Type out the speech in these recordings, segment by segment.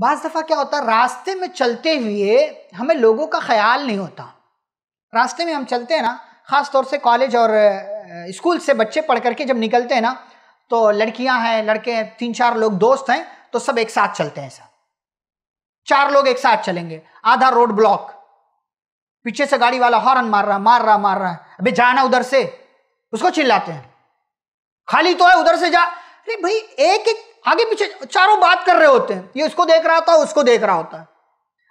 बज दफ़ा क्या होता है रास्ते में चलते हुए हमें लोगों का ख्याल नहीं होता रास्ते में हम चलते हैं ना ख़ास तौर से कॉलेज और स्कूल से बच्चे पढ़ करके जब निकलते हैं ना तो लड़कियां हैं लड़के हैं तीन चार लोग दोस्त हैं तो सब एक साथ चलते हैं सर चार लोग एक साथ चलेंगे आधा रोड ब्लॉक पीछे से गाड़ी वाला हॉर्न मार रहा मार रहा मार रहा है अभी जाना उधर से उसको चिल्लाते हैं खाली तो है उधर से जा अरे भाई एक एक आगे पीछे चारों बात कर रहे होते हैं ये उसको देख रहा होता है उसको देख रहा होता है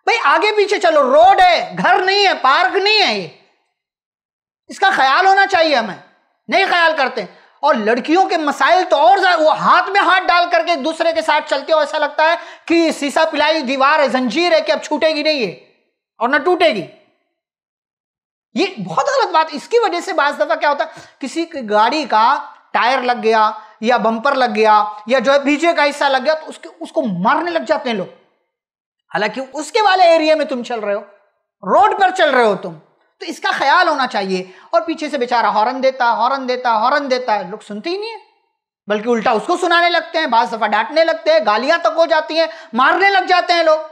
भाई आगे पीछे चलो रोड है घर नहीं है पार्क नहीं है ये इसका ख्याल होना चाहिए हमें नहीं ख्याल करते और लड़कियों के मसाइल तो और वो हाथ में हाथ डाल करके दूसरे के साथ चलते हो ऐसा लगता है कि शीशा पिलाई दीवार है जंजीर है कि अब छूटेगी नहीं है और ना टूटेगी ये बहुत गलत बात इसकी वजह से बाज दफा क्या होता है किसी की गाड़ी का टायर लग गया या बंपर लग गया या जो है बीजे का हिस्सा लग गया तो उसके उसको मारने लग जाते हैं लोग हालांकि उसके वाले एरिया में तुम चल रहे हो रोड पर चल रहे हो तुम तो इसका ख्याल होना चाहिए और पीछे से बेचारा हॉर्न देता है हॉर्न देता है हॉर्न देता है लोग सुनते ही नहीं है बल्कि उल्टा उसको सुनाने लगते हैं बाद दफा डांटने लगते हैं गालियां तक हो जाती हैं मारने लग जाते हैं लोग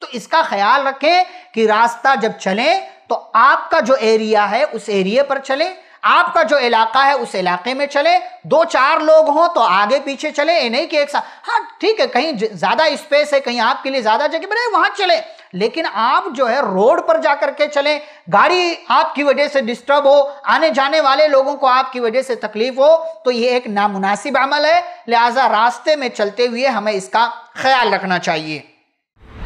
तो इसका ख्याल रखें कि रास्ता जब चले तो आपका जो एरिया है उस एरिया पर चले आपका जो इलाका है उस इलाके में चले दो चार लोग हों तो आगे पीछे चले ये नहीं कि एक साथ हाँ ठीक है कहीं ज़्यादा स्पेस है कहीं आपके लिए ज़्यादा जगह बने वहाँ चले लेकिन आप जो है रोड पर जा करके चलें गाड़ी आपकी वजह से डिस्टर्ब हो आने जाने वाले लोगों को आपकी वजह से तकलीफ हो तो ये एक नामुनासिब अमल है लिहाजा रास्ते में चलते हुए हमें इसका ख्याल रखना चाहिए